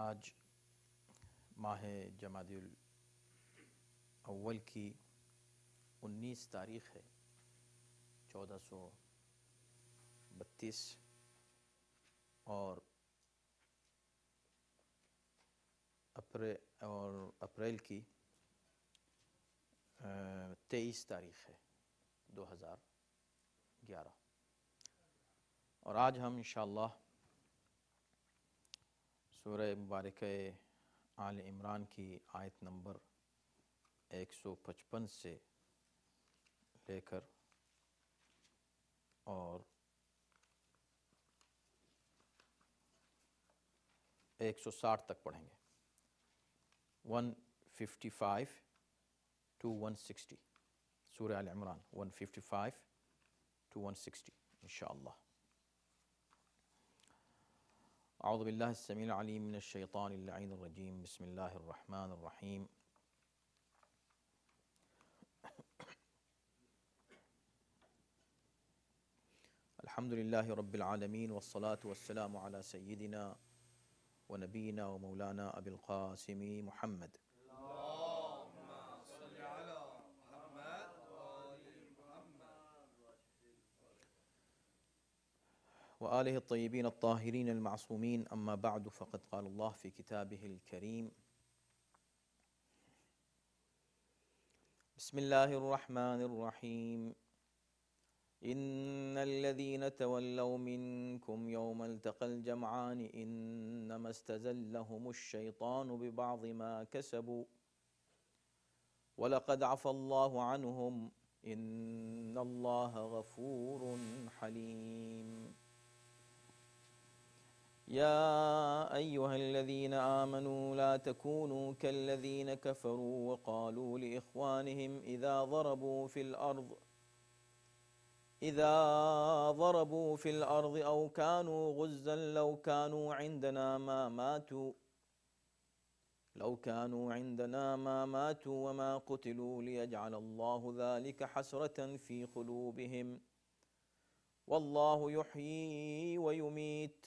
आज माह जमादिल अव्वल की 19 तारीख है 1432 और अप्रैल और अप्रैल की तेईस तारीख है 2011 और आज हम इंशाल्लाह सूर्य मुबारक आल इमरान की आयत नंबर 155 से लेकर और 160 तक पढ़ेंगे 155 टू 160 सूर्य आल इमरान 155 टू 160 इंशाल्लाह أعوذ بالله السميع العليم من الشيطان اللعين الرجيم بسم الله الرحمن الرحيم الحمد لله رب العالمين والصلاة والسلام على سيدنا ونبينا ومولانا أبي القاسم محمد وآله الطيبين الطاهرين المعصومين أما بعد فقد قال الله في كتابه الكريم بسم الله الرحمن الرحيم إن الذين تولوا منكم يوم التقى الجمعان إنما استزلهم الشيطان ببعض ما كسبوا ولقد عفى الله عنهم إن الله غفور حليم يا أيها الذين آمنوا لا تكونوا كالذين كفروا وقالوا لإخوانهم إذا ضربوا في الأرض إذا ضربوا في الأرض أو كانوا غزا لو كانوا عندنا ما ماتوا لو كانوا عندنا ما ماتوا وما قتلوا ليجعل الله ذلك حسرة في قلوبهم والله يحيي ويميت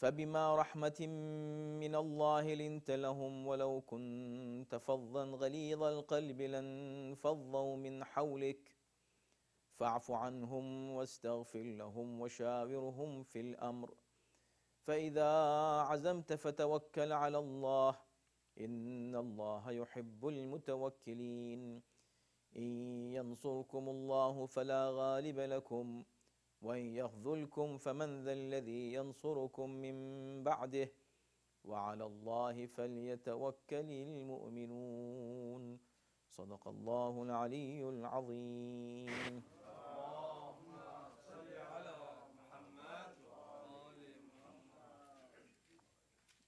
فبما رحمة من الله لنت لهم ولو كنت فظا غليظ القلب لانفضوا من حولك فاعف عنهم واستغفر لهم وشاورهم في الأمر فإذا عزمت فتوكل على الله إن الله يحب المتوكلين إن ينصركم الله فلا غالب لكم ۖ وإن يخذلكم فمن ذا الذي ينصركم من بعده وعلى الله فليتوكل المؤمنون صدق الله العلي العظيم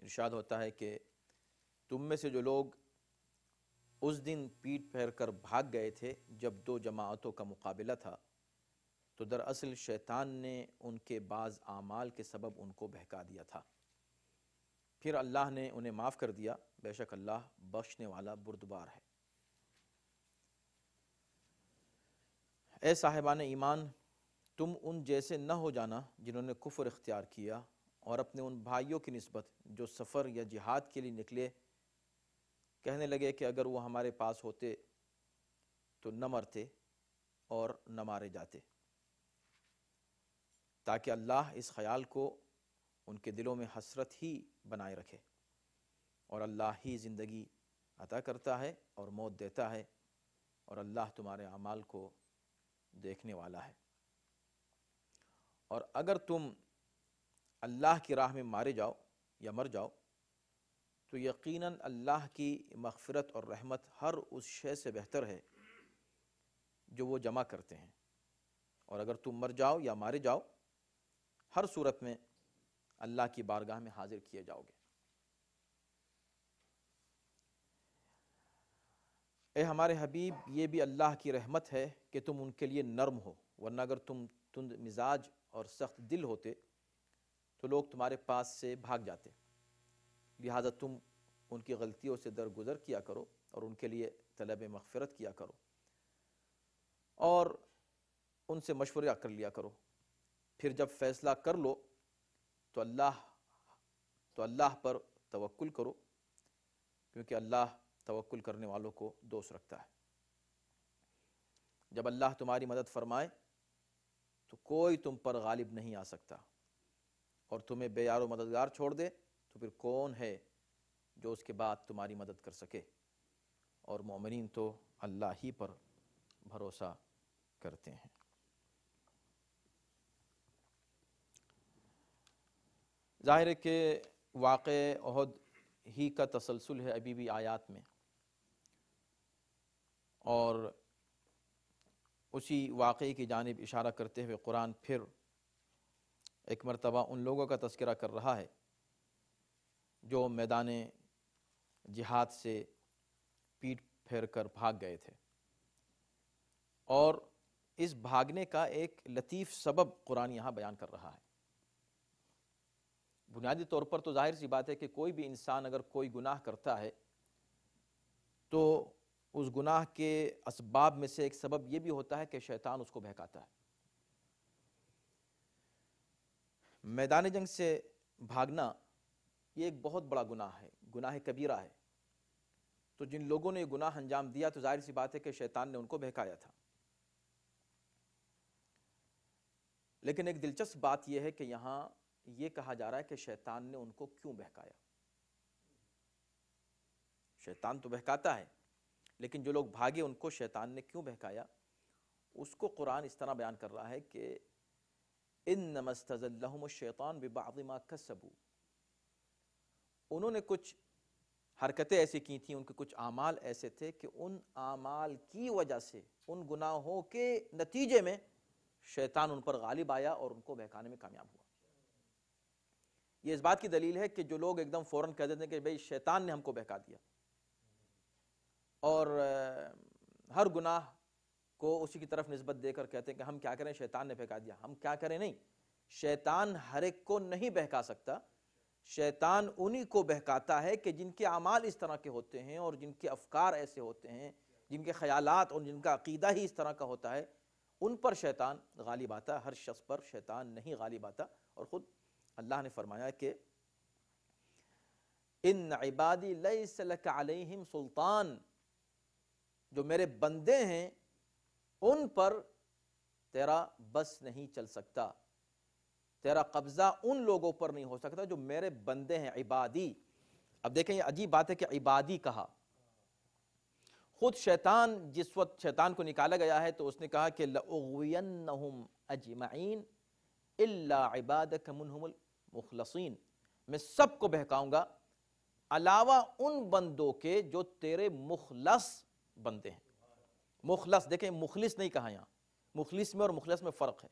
ارشاد ہوتا ہے کہ تم میں سے جو لوگ اس دن پیٹ फेर کر بھاگ گئے تھے جب دو جماعتوں کا مقابلہ تھا तो दरअसल शैतान ने उनके बाज़ आमाल के सबब उनको बहका दिया था फिर अल्लाह ने उन्हें माफ़ कर दिया बेशक अल्लाह बख्शने वाला बुरदबार है ऐ साहेबान ईमान तुम उन जैसे न हो जाना जिन्होंने कुफर इख्तियार किया और अपने उन भाइयों की नस्बत जो सफ़र या जिहाद के लिए निकले कहने लगे कि अगर वो हमारे पास होते तो न मरते और न मारे जाते ताकि अल्लाह इस ख्याल को उनके दिलों में हसरत ही बनाए रखे और अल्लाह ही ज़िंदगी अता करता है और मौत देता है और अल्लाह तुम्हारे अमाल को देखने वाला है और अगर तुम अल्लाह की राह में मारे जाओ या मर जाओ तो यकीनन अल्लाह की मगफ़रत और रहमत हर उस शय से बेहतर है जो वो जमा करते हैं और अगर तुम मर जाओ या मारे जाओ हर सूरत में अल्लाह की बारगाह में हाजिर किए जाओगे ए हमारे हबीब ये भी अल्लाह की रहमत है कि तुम उनके लिए नर्म हो वरना अगर तुम तुंद मिजाज और सख्त दिल होते तो लोग तुम्हारे पास से भाग जाते लिहाजा तुम उनकी गलतियों से दरगुजर किया करो और उनके लिए तलब मगफ़रत किया करो और उनसे मशवरा कर लिया करो फिर जब फैसला कर लो तो अल्लाह तो अल्लाह पर तवक्ल करो क्योंकि अल्लाह तवक्ल करने वालों को दोष रखता है जब अल्लाह तुम्हारी मदद फरमाए तो कोई तुम पर गालिब नहीं आ सकता और तुम्हें बेयारो मददगार छोड़ दे तो फिर कौन है जो उसके बाद तुम्हारी मदद कर सके और मोमिन तो अल्लाह ही पर भरोसा करते हैं ज़ाहिर है कि वाक़ अहद ही का तसलसल है अभी भी आयात में और उसी वाक़े की जानब इशारा करते हुए कुरान फिर एक मरतबा उन लोगों का तस्करा कर रहा है जो मैदान जिहाद से पीट फेर कर भाग गए थे और इस भागने का एक लतीफ़ सबब कुरान यहाँ बयान कर रहा है बुनियादी तौर पर तो जाहिर सी बात है कि कोई भी इंसान अगर कोई गुनाह करता है तो उस गुनाह के इसबाब में से एक सबब यह भी होता है कि शैतान उसको बहकाता है मैदान जंग से भागना ये एक बहुत बड़ा गुनाह है गुनाह कबीरा है तो जिन लोगों ने गुनाह अंजाम दिया तो जाहिर सी बात है कि शैतान ने उनको बहकाया था लेकिन एक दिलचस्प बात यह है कि यहाँ ये कहा जा रहा है कि शैतान ने उनको क्यों बहकाया शैतान तो बहकाता है लेकिन जो लोग भागे उनको शैतान ने क्यों बहकाया उसको कुरान इस तरह बयान कर रहा है कि इन नमस्तम शैतान बिबादिमा कसबू उन्होंने कुछ हरकतें ऐसी की थी उनके कुछ आमाल ऐसे थे कि उन आमाल की वजह से उन गुनाहों के नतीजे में शैतान उन पर गालिब आया और उनको बहकाने में कामयाब हुआ ये इस बात की दलील है कि जो लोग एकदम फ़ौरन कह देते हैं कि भाई शैतान ने हमको बहका दिया और हर गुनाह को उसी की तरफ नस्बत देकर कहते हैं कि हम क्या करें शैतान ने बहका दिया हम क्या करें नहीं शैतान हर एक को नहीं बहका सकता शैतान उन्हीं को बहकाता है कि जिनके अमाल इस तरह के होते हैं और जिनके अफकार ऐसे होते हैं जिनके ख्याल और जिनका अकीदा ही इस तरह का होता है उन पर शैतान गालिब आता हर शख्स पर शैतान नहीं गालिब आता और ख़ुद अल्लाह ने फरमाया कि इन इबादी लई लईसलकम सुल्तान जो मेरे बंदे हैं उन पर तेरा बस नहीं चल सकता तेरा कब्ज़ा उन लोगों पर नहीं हो सकता जो मेरे बंदे हैं इबादी अब देखें ये अजीब बात है कि इबादी कहा खुद शैतान जिस वक्त शैतान को निकाला गया है तो उसने कहा कि लम अजमाइन इबाद मुखलसिन मैं सबको बहकाऊंगा अलावा उन बंदों के जो तेरे मुखलस बंदे हैं मुखलस देखें मुखलिस नहीं कहा यहाँ मुखलिस में और मुखलस में फ़र्क है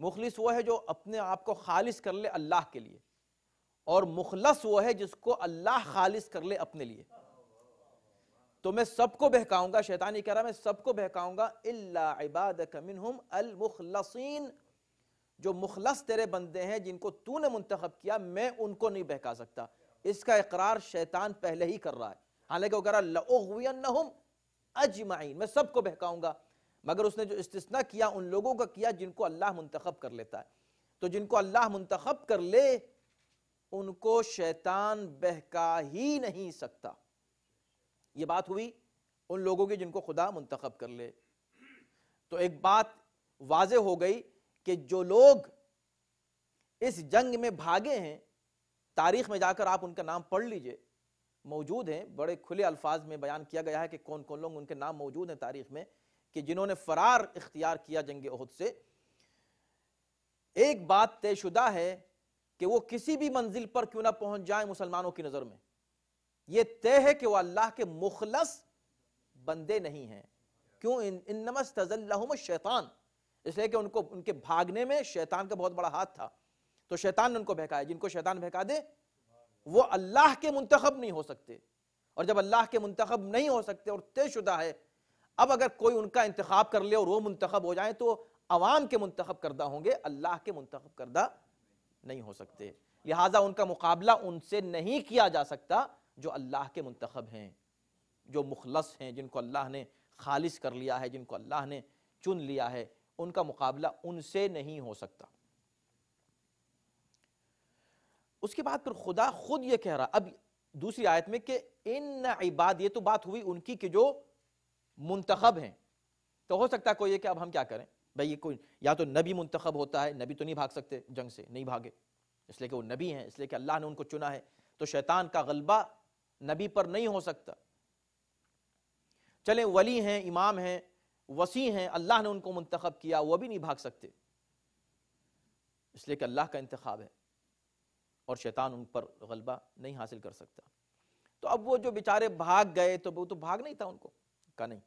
मुखलिस वो है जो अपने आप को खालिस कर ले अल्लाह के लिए और मुखलस वो है जिसको अल्लाह खालिस कर ले अपने लिए तो मैं सबको बहकाऊंगा शैतानी कह रहा मैं सबको बहकाऊंगा इल्ला इबाद मिनहुम अल मुखलसिन जो मुखलस तेरे बंदे हैं जिनको तूने मुंतखब किया मैं उनको नहीं बहका सकता इसका इकरार शैतान पहले ही कर रहा है हालांकि वो कह रहा लहुम अजमाइन मैं सबको बहकाऊंगा मगर उसने जो इस्तना किया उन लोगों का किया जिनको अल्लाह मुंतखब कर लेता है तो जिनको अल्लाह मुंतखब कर ले उनको शैतान बहका ही नहीं सकता ये बात हुई उन लोगों की जिनको खुदा मुंतखब कर ले तो एक बात वाज हो गई कि जो लोग इस जंग में भागे हैं तारीख में जाकर आप उनका नाम पढ़ लीजिए मौजूद हैं बड़े खुले अल्फाज में बयान किया गया है कि कौन कौन लोग उनके नाम मौजूद हैं तारीख में कि जिन्होंने फरार इख्तियार किया जंग अहद से एक बात तयशुदा है कि वो किसी भी मंजिल पर क्यों ना पहुंच जाए मुसलमानों की नज़र में यह तय है कि वह अल्लाह के मुखलस बंदे नहीं हैं क्यों इन नमस शैतान इसलिए कि उनको उनके भागने में शैतान का बहुत बड़ा हाथ था तो शैतान ने उनको बहकाया जिनको शैतान बहका दे वो अल्लाह के मुंतखब नहीं हो सकते और जब अल्लाह के मुंतखब नहीं हो सकते और शुदा है अब अगर कोई उनका इंतखब कर ले और वो मुंतखब हो जाए तो अवाम के मुंतखब करदा होंगे अल्लाह के मुंतखब करदा नहीं हो सकते लिहाजा उनका मुकाबला उनसे नहीं किया जा सकता जो अल्लाह के मुंतखब हैं जो मुखलस हैं जिनको अल्लाह ने खालिस कर लिया है जिनको अल्लाह ने चुन लिया है उनका मुकाबला उनसे नहीं हो सकता उसके बाद फिर खुदा खुद ये कह रहा अब दूसरी आयत में कि इन इबाद ये तो बात हुई उनकी कि जो मुंतखब हैं तो हो सकता कोई है कि अब हम क्या करें भाई ये कोई या तो नबी मुंतखब होता है नबी तो नहीं भाग सकते जंग से नहीं भागे इसलिए कि वो नबी हैं इसलिए कि अल्लाह ने उनको चुना है तो शैतान का गलबा नबी पर नहीं हो सकता चले वली हैं इमाम हैं वसी हैं अल्लाह ने उनको मुंतखब किया वह भी नहीं भाग सकते इसलिए कि अल्लाह का इंतखब है और शैतान उन पर गलबा नहीं हासिल कर सकता तो अब वो जो बेचारे भाग गए तो वो तो भाग नहीं था उनको का नहीं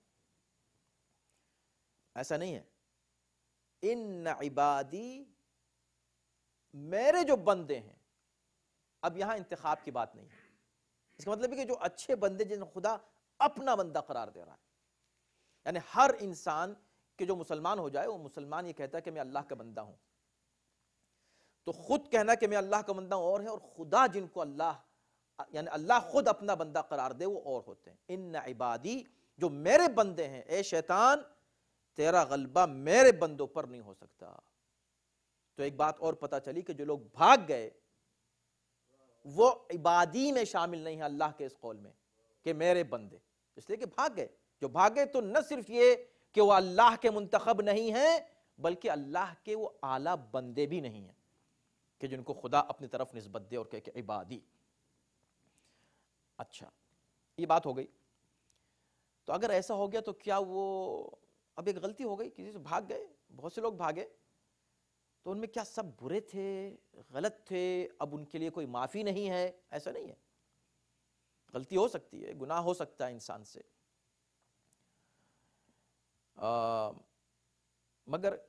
ऐसा नहीं है इन इबादी मेरे जो बंदे हैं अब यहां इंतखब की बात नहीं है इसका मतलब है कि जो अच्छे बंदे जिन्हें खुदा अपना बंदा करार दे रहा है यानी हर इंसान के जो मुसलमान हो जाए वो मुसलमान ये कहता है कि मैं अल्लाह का बंदा हूं तो खुद कहना कि मैं अल्लाह का बंदा और है और खुदा जिनको अल्लाह यानी अल्लाह खुद अपना बंदा करार दे वो और होते हैं इन इबादी जो मेरे बंदे हैं ए शैतान तेरा गलबा मेरे बंदों पर नहीं हो सकता तो एक बात और पता चली कि जो लोग भाग गए वो इबादी में शामिल नहीं है अल्लाह के इस कौल में कि मेरे बंदे इसलिए कि भाग गए जो भागे तो न सिर्फ ये कि वो अल्लाह के मुंतखब नहीं हैं बल्कि अल्लाह के वो आला बंदे भी नहीं हैं कि जिनको खुदा अपनी तरफ नस्बत दे और कह के इबादी अच्छा ये बात हो गई तो अगर ऐसा हो गया तो क्या वो अब एक गलती हो गई किसी से भाग गए बहुत से लोग भागे तो उनमें क्या सब बुरे थे गलत थे अब उनके लिए कोई माफ़ी नहीं है ऐसा नहीं है गलती हो सकती है गुनाह हो सकता है इंसान से आ, मगर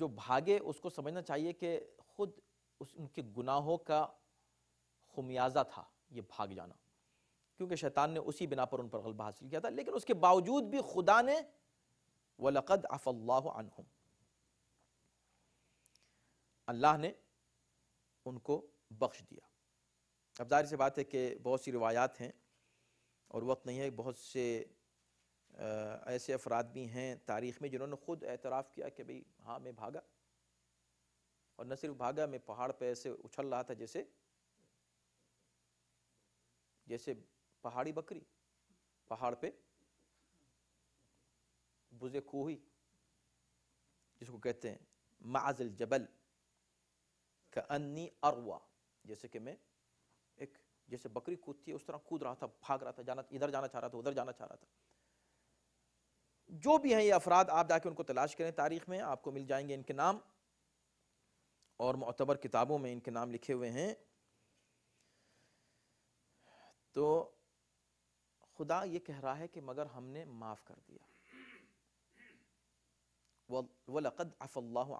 जो भागे उसको समझना चाहिए कि खुद उस उनके गुनाहों का खुमियाज़ा था ये भाग जाना क्योंकि शैतान ने उसी बिना पर उन पर गलबा हासिल किया था लेकिन उसके बावजूद भी खुदा ने वलक़द अफ़ल्लाम अल्लाह ने उनको बख्श दिया अब जाहिर सी बात है कि बहुत सी रिवायात हैं और वक्त नहीं है बहुत से ऐसे अफराद भी हैं तारीख़ में जिन्होंने ख़ुद एतराफ़ किया कि भाई हाँ मैं भागा और न सिर्फ भागा मैं पहाड़ पे ऐसे उछल रहा था जैसे जैसे पहाड़ी बकरी पहाड़ पे बुजे कोही जिसको कहते हैं माजल जबल का अन्नी अरवा जैसे कि मैं एक जैसे बकरी कूदती है उस तरह कूद रहा था भाग रहा था जाना इधर जाना चाह रहा था उधर जाना चाह रहा था जो भी हैं ये अफराद आप जाके उनको तलाश करें तारीख में आपको मिल जाएंगे इनके नाम और मतबर किताबों में इनके नाम लिखे हुए हैं तो खुदा ये कह रहा है कि मगर हमने माफ़ कर दिया वलकद अफ़ल्लाम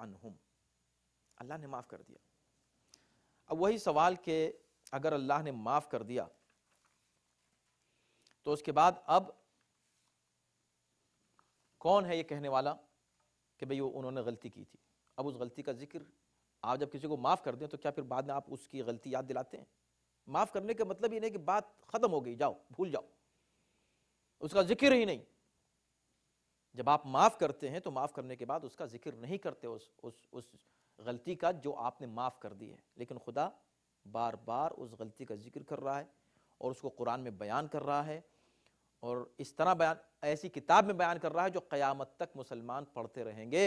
अल्लाह ने माफ़ कर दिया अब वही सवाल के अगर अल्लाह ने माफ़ कर दिया तो उसके बाद अब कौन है ये कहने वाला कि भाई उन्होंने गलती की थी अब उस गलती का जिक्र आप जब किसी को माफ़ कर दें तो क्या फिर बाद में आप उसकी गलती याद दिलाते हैं माफ़ करने का मतलब ये नहीं कि बात ख़त्म हो गई जाओ भूल जाओ उसका जिक्र ही नहीं जब आप माफ़ करते हैं तो माफ़ करने के बाद उसका जिक्र नहीं करते उस उस उस गलती का जो आपने माफ़ कर दी है लेकिन खुदा बार बार उस गलती का जिक्र कर रहा है और उसको कुरान में बयान कर रहा है और इस तरह बयान ऐसी किताब में बयान कर रहा है जो क़यामत तक मुसलमान पढ़ते रहेंगे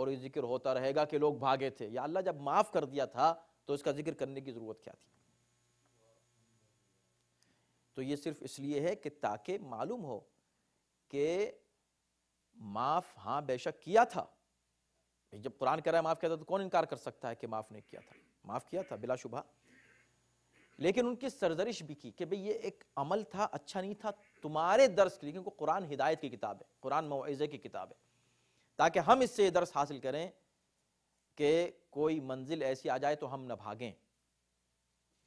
और ये जिक्र होता रहेगा कि लोग भागे थे या अल्लाह जब माफ़ कर दिया था तो इसका जिक्र करने की ज़रूरत क्या थी तो ये सिर्फ इसलिए है कि ताकि मालूम हो कि माफ़ हाँ बेशक किया था जब कुरान कह रहा है माफ़ किया था तो कौन इनकार कर सकता है कि माफ़ नहीं किया था माफ़ किया था बिलाशुबा लेकिन उनकी सरजरिश भी की कि भाई ये एक अमल था अच्छा नहीं था तुम्हारे दर्स के लिए क्योंकि कुरान हिदायत की किताब है कुरान मुआजे की किताब है ताकि हम इससे ये दर्स हासिल करें कि कोई मंजिल ऐसी आ जाए तो हम न भागें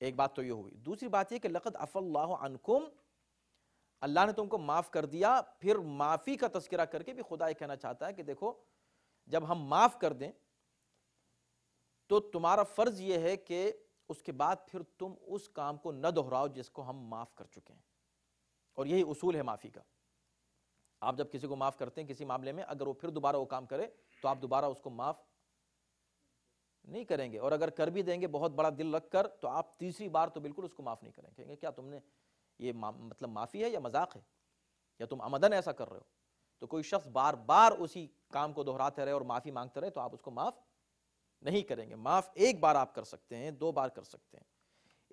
एक बात तो ये हुई दूसरी बात यह कि लकत अफल्लाकुम अल्लाह ने तुमको माफ़ कर दिया फिर माफ़ी का तस्करा करके भी खुदा ये कहना चाहता है कि देखो जब हम माफ़ कर दें तो तुम्हारा फ़र्ज़ यह है कि उसके बाद फिर तुम उस काम को न दोहराओ जिसको हम माफ़ कर चुके हैं और यही उसूल है माफ़ी का आप जब किसी को माफ़ करते हैं किसी मामले में अगर वो फिर दोबारा वो काम करे तो आप दोबारा उसको माफ़ नहीं करेंगे और अगर कर भी देंगे बहुत बड़ा दिल रख कर तो आप तीसरी बार तो बिल्कुल उसको माफ़ नहीं करेंगे कहेंगे क्या तुमने ये मा, मतलब माफ़ी है या मजाक है या तुम आमदन ऐसा कर रहे हो तो कोई शख्स बार बार उसी काम को दोहराते रहे और माफ़ी मांगते रहे तो आप उसको माफ़ नहीं करेंगे माफ़ एक बार आप कर सकते हैं दो बार कर सकते हैं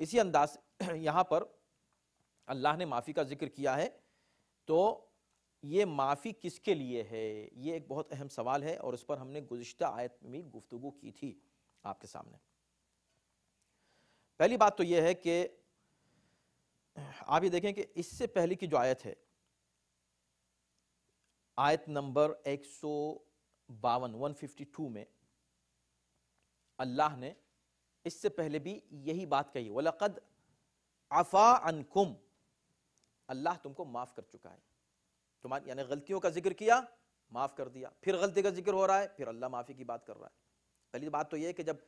इसी अंदाज यहाँ पर अल्लाह ने माफ़ी का जिक्र किया है तो ये माफ़ी किसके लिए है ये एक बहुत अहम सवाल है और इस पर हमने गुज्त आयत में भी गुफ्तु की थी आपके सामने पहली बात तो यह है कि आप ये देखें कि इससे पहले की जो आयत है आयत नंबर एक सौ बावन वन फिफ्टी टू में अल्लाह ने इससे पहले भी यही बात कही वलकद अफा अनकुम अल्लाह तुमको माफ़ कर चुका है तुम्हारी यानी गलतियों का जिक्र किया माफ़ कर दिया फिर गलती का जिक्र हो रहा है फिर अल्लाह माफ़ी की बात कर रहा है पहली बात तो यह है कि जब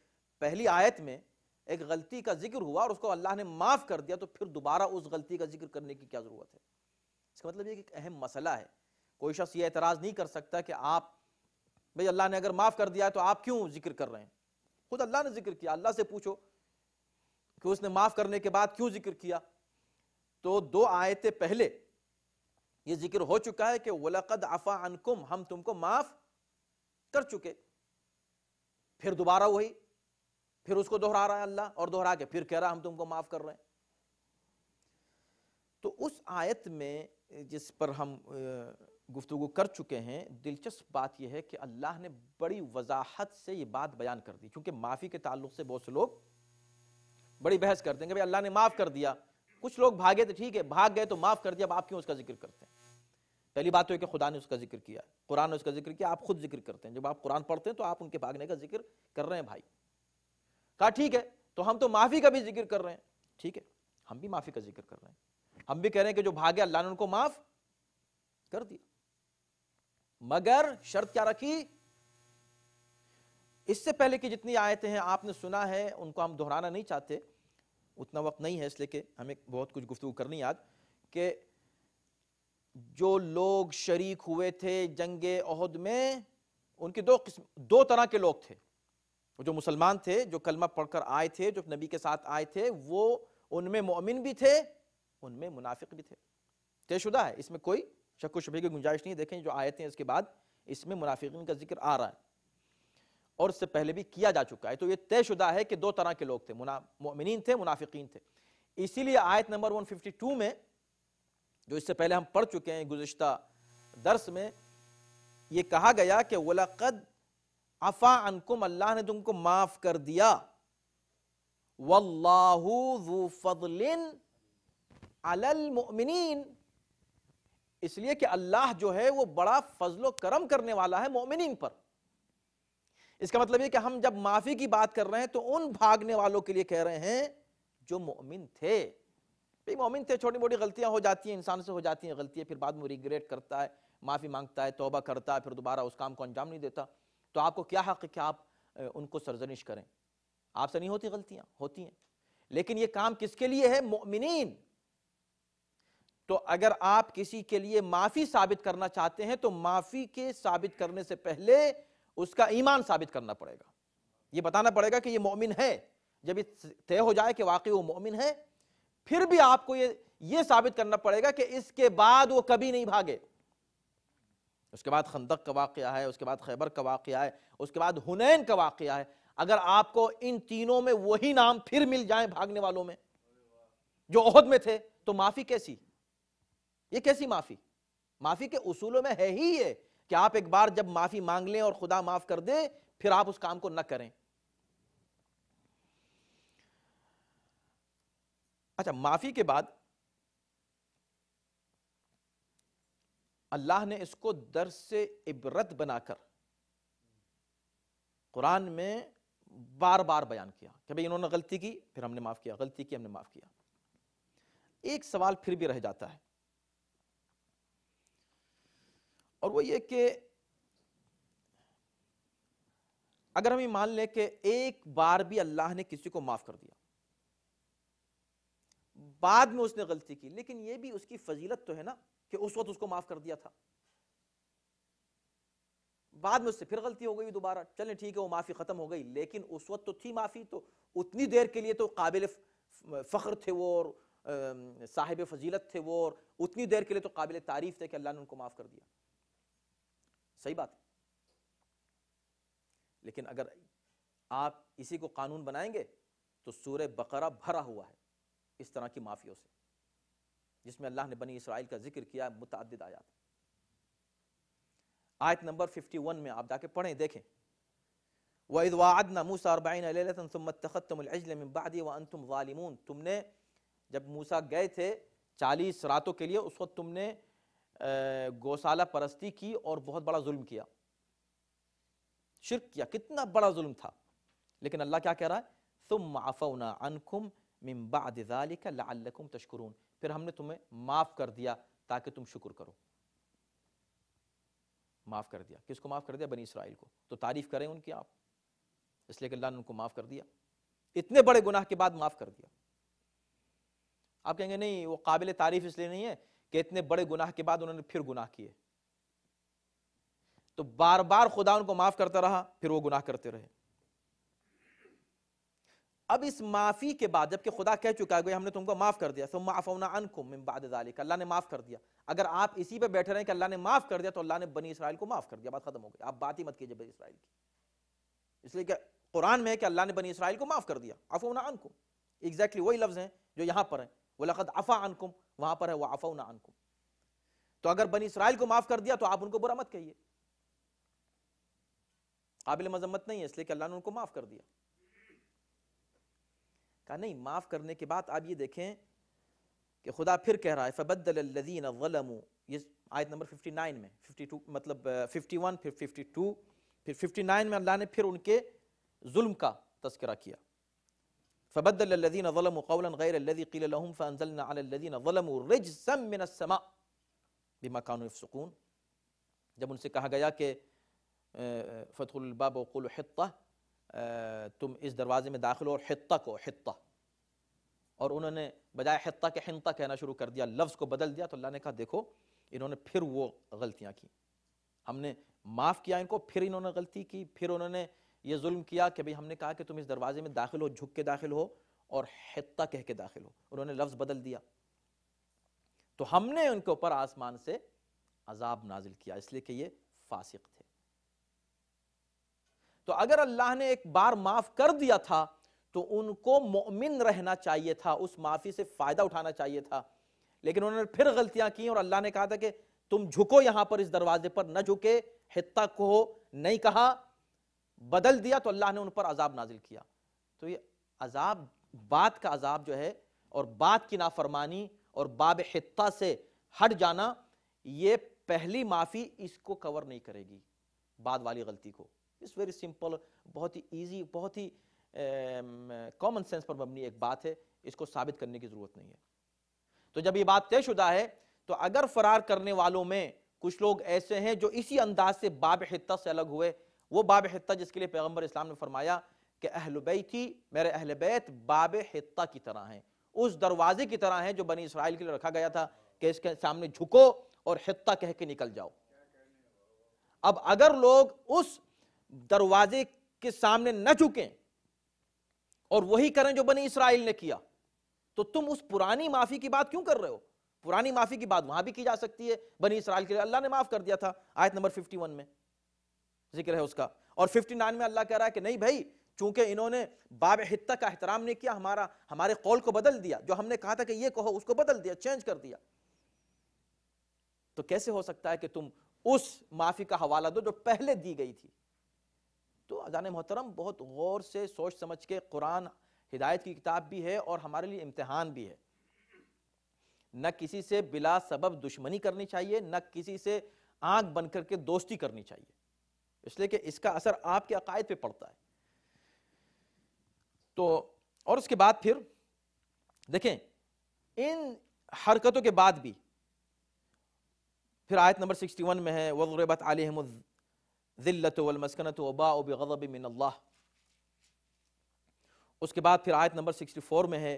पहली आयत में एक गलती का जिक्र हुआ और उसको अल्लाह ने माफ़ कर दिया तो फिर दोबारा उस गलती का जिक्र करने की क्या ज़रूरत है इसका मतलब ये अहम मसला है कोई शख्स ये एतराज़ नहीं कर सकता कि आप भाई अल्लाह ने अगर माफ़ कर दिया है तो आप क्यों जिक्र कर रहे हैं खुद अल्लाह ने जिक्र किया अल्लाह से पूछो कि उसने माफ करने के बाद क्यों जिक्र किया तो दो आयतें पहले ये जिक्र हो चुका है कि वलकद अफा अनकुम हम तुमको माफ कर चुके फिर दोबारा वही फिर उसको दोहरा रहा है अल्लाह और दोहरा के फिर कह रहा हम तुमको माफ कर रहे हैं तो उस आयत में जिस पर हम गुफ्तु कर चुके हैं दिलचस्प बात यह है कि अल्लाह ने बड़ी वजाहत से ये बात बयान कर दी क्योंकि माफ़ी के ताल्लुक से बहुत से लोग बड़ी बहस करते हैं कि भाई अल्लाह ने माफ़ कर दिया कुछ लोग भागे तो ठीक है भाग गए तो माफ़ कर दिया अब आप क्यों उसका जिक्र करते हैं पहली बात तो है कि खुदा ने उसका जिक्र किया कुरान ने उसका जिक्र किया आप खुद जिक्र करते हैं जब आप कुरान पढ़ते हैं तो आप उनके भागने का जिक्र कर रहे हैं भाई कहा ठीक है तो हम तो माफ़ी का भी जिक्र कर रहे हैं ठीक है हम भी माफ़ी का जिक्र कर रहे हैं हम भी कह रहे हैं कि जो भागे अल्लाह ने उनको माफ़ कर दिया मगर शर्त क्या रखी इससे पहले की जितनी आयतें हैं आपने सुना है उनको हम दोहराना नहीं चाहते उतना वक्त नहीं है इसलिए कि हमें बहुत कुछ गुफ्तु करनी आज कि जो लोग शरीक हुए थे जंग अहद में उनके दो किस्म दो तरह के लोग थे जो मुसलमान थे जो कलमा पढ़कर आए थे जो नबी के साथ आए थे वो उनमें मोमिन भी थे उनमें मुनाफिक भी थे तयशुदा है इसमें कोई शक शुभ की गुंजाइश नहीं देखें जो आयतें इसके बाद इसमें मुनाफिकिन का जिक्र आ रहा है और इससे पहले भी किया जा चुका है तो ये तयशुदा है कि दो तरह के लोग थे मुमिन थे मुनाफिकीन थे इसीलिए आयत नंबर 152 में जो इससे पहले हम पढ़ चुके हैं गुजशत दर्स में ये कहा गया कि वलकद अफ़ा अनकुम अल्लाह ने तुमको माफ़ कर दिया वल्लाहु फजलिन अलल मुमिनीन इसलिए कि अल्लाह जो है वो बड़ा फजलो करम करने वाला है मोमिन पर इसका मतलब ये कि हम जब माफी की बात कर रहे हैं तो उन भागने वालों के लिए कह रहे हैं जो मोमिन थे भाई मोमिन थे छोटी मोटी गलतियां हो जाती हैं इंसान से हो जाती हैं गलतियां फिर बाद में रिग्रेट करता है माफ़ी मांगता है तोबा करता है फिर दोबारा उस काम को अंजाम नहीं देता तो आपको क्या हक है कि आप उनको सरजनिश करें आपसे नहीं होती गलतियां होती हैं लेकिन ये काम किसके लिए है मोमिन तो अगर आप किसी के लिए माफी साबित करना चाहते हैं तो माफी के साबित करने से पहले उसका ईमान साबित करना पड़ेगा ये बताना पड़ेगा कि ये मोमिन है जब ये तय हो जाए कि वाकई वो मोमिन है फिर भी आपको ये ये साबित करना पड़ेगा कि इसके बाद वो कभी नहीं भागे उसके बाद खंदक का वाक़ है उसके बाद खैबर का वाक़ है उसके बाद हुनैन का वाक़ है अगर आपको इन तीनों में वही नाम फिर मिल जाए भागने वालों में जो ओहद में थे तो माफ़ी कैसी ये कैसी माफी माफी के उसूलों में है ही ये कि आप एक बार जब माफी मांग लें और खुदा माफ कर दे फिर आप उस काम को न करें अच्छा माफी के बाद अल्लाह ने इसको दर से इबरत बनाकर कुरान में बार बार बयान किया कि भाई इन्होंने गलती की फिर हमने माफ किया गलती की हमने माफ किया एक सवाल फिर भी रह जाता है और वो ये कि अगर हम ये मान लें कि एक बार भी अल्लाह ने किसी को माफ कर दिया बाद में उसने गलती की लेकिन ये भी उसकी फजीलत तो है ना कि उस वक्त उसको माफ कर दिया था बाद में उससे फिर गलती हो गई दोबारा चलें ठीक है वो माफ़ी ख़त्म हो गई लेकिन उस वक्त तो थी माफ़ी तो उतनी देर के लिए तो काबिल फ़ख्र थे वो और साहिब फजीलत थे वो और उतनी देर के लिए तो काबिल तारीफ़ थे कि अल्लाह ने उनको माफ़ कर दिया सही बात है लेकिन अगर आप इसी को कानून बनाएंगे तो सूर्य बकरा भरा हुआ है इस तरह की माफ़ियों से जिसमें अल्लाह ने बनी इसराइल का जिक्र किया मुतद आयात आयत नंबर 51 में आप जाके पढ़ें देखें مِنْ मूसा وَأَنْتُمْ ظَالِمُونَ تم نے جب जब मूसा गए थे चालीस रातों के लिए उस वक्त तुमने गौशाला परस्ती की और बहुत बड़ा जुल्म किया शिरक किया कितना बड़ा जुल्म था लेकिन अल्लाह क्या कह रहा है तुम आफ़ना फिर हमने तुम्हें माफ़ कर दिया ताकि तुम शुक्र करो माफ़ कर दिया किसको माफ़ कर दिया बनी इसराइल को तो तारीफ़ करें उनकी आप इसलिए कि अल्लाह ने उनको माफ़ कर दिया इतने बड़े गुनाह के बाद माफ़ कर दिया आप कहेंगे नहीं वो काबिल तारीफ़ इसलिए नहीं है कि इतने बड़े गुनाह के बाद उन्होंने फिर गुनाह किए तो बार बार खुदा उनको माफ करता रहा फिर वो गुनाह करते रहे अब इस माफी के बाद जबकि खुदा कह चुका है हमने तुमको माफ कर दिया अल्लाह ने माफ कर दिया अगर आप इसी पे बैठे रहे कि अल्लाह ने माफ कर दिया तो अल्लाह ने बनी इसराइल को माफ कर दिया बात खत्म हो गई आप बात ही मत कीजिए बनी इसराइल की इसलिए कि कुरान में है कि अल्लाह ने बनी इसराइल को माफ कर दिया अफोना अनकुम एग्जैक्टली वही लफ्ज़ हैं जो यहां पर हैं वलकद अफ़ा अनकुम वहां पर है वह अफ़ा ना अनकुम तो अगर बनी इसराइल को माफ़ कर दिया तो आप उनको बुरा मत कहिए काबिल मजम्मत नहीं है इसलिए कि अल्लाह ने उनको माफ़ कर दिया कहा नहीं माफ़ करने के बाद आप ये देखें कि खुदा फिर कह रहा है फ़बद्दलदीन वलमू ये आयत नंबर 59 में 52 मतलब 51 फिर 52 फिर 59 में अल्लाह ने फिर उनके जुल्म का तस्करा किया फबद्दल लजीन ज़लम कौला गैर लजी क़ील लहुम फ़अनज़लना अला लजीन ज़लमू रिजसम मिन अस्समा बिमा कानू यफसुकून जब उनसे कहा गया कि फतहुल बाब वकुल हित्ता तुम इस दरवाज़े में दाखिल हो और हित्ता को हित्ता और उन्होंने बजाय हित्ता के हिंता कहना शुरू कर दिया लफ्ज़ को बदल दिया तो अल्लाह ने कहा देखो इन्होंने फिर वो गलतियाँ की हमने माफ़ किया इनको फिर इन्होंने गलती की फिर उन्होंने ये जुल्म किया कि भाई हमने कहा कि तुम इस दरवाजे में दाखिल हो झुक के दाखिल हो और हत्ता कह के दाखिल हो उन्होंने लफ्ज़ बदल दिया तो हमने उनके ऊपर आसमान से अजाब नाजिल किया इसलिए कि ये फासिक थे तो अगर अल्लाह ने एक बार माफ कर दिया था तो उनको मोमिन रहना चाहिए था उस माफी से फायदा उठाना चाहिए था लेकिन उन्होंने फिर गलतियां की और अल्लाह ने कहा था कि तुम झुको यहां पर इस दरवाजे पर न झुके हित्ता को नहीं कहा बदल दिया तो अल्लाह ने उन पर अजाब नाजिल किया तो ये अजाब बात का अजाब जो है और बात की नाफरमानी और बाब हित्ता से हट जाना ये पहली माफ़ी इसको कवर नहीं करेगी बाद वाली गलती को इस वेरी सिंपल बहुत ही ईजी बहुत ही कॉमन सेंस पर मबनी एक बात है इसको साबित करने की ज़रूरत नहीं है तो जब ये बात तयशुदा है तो अगर फरार करने वालों में कुछ लोग ऐसे हैं जो इसी अंदाज से बाब हित्ता से अलग हुए वो बाब हत्ता जिसके लिए पैगम्बर इस्लाम ने फरमाया कि अहल मेरे अहल बैत बाब हत्ता की तरह हैं उस दरवाजे की तरह हैं जो बनी इसराइल के लिए रखा गया था कि इसके सामने झुको और हत्ता कह के निकल जाओ अब अगर लोग उस दरवाजे के सामने न झुकें और वही करें जो बनी इसराइल ने किया तो तुम उस पुरानी माफी की बात क्यों कर रहे हो पुरानी माफी की बात वहां भी की जा सकती है बनी इसराइल के लिए अल्लाह ने माफ कर दिया था आयत नंबर 51 में जिक्र है उसका और 59 में अल्लाह कह रहा है कि नहीं भाई चूंकि इन्होंने बाब हित का एहतराम नहीं किया हमारा हमारे कौल को बदल दिया जो हमने कहा था कि ये कहो उसको बदल दिया चेंज कर दिया तो कैसे हो सकता है कि तुम उस माफी का हवाला दो जो पहले दी गई थी तो अजान मोहतरम बहुत गौर से सोच समझ के कुरान हिदायत की किताब भी है और हमारे लिए इम्तहान भी है न किसी से बिला सबब दुश्मनी करनी चाहिए न किसी से आंख बन करके दोस्ती करनी चाहिए इसलिए कि इसका असर आपके अकायद पे पड़ता है तो और उसके बाद फिर देखें इन हरकतों के बाद भी फिर आयत नंबर 61 में है वरबत आलिमदिल्लत वलमस्कनत वबा बज़ब मिन उसके बाद फिर आयत नंबर 64 में है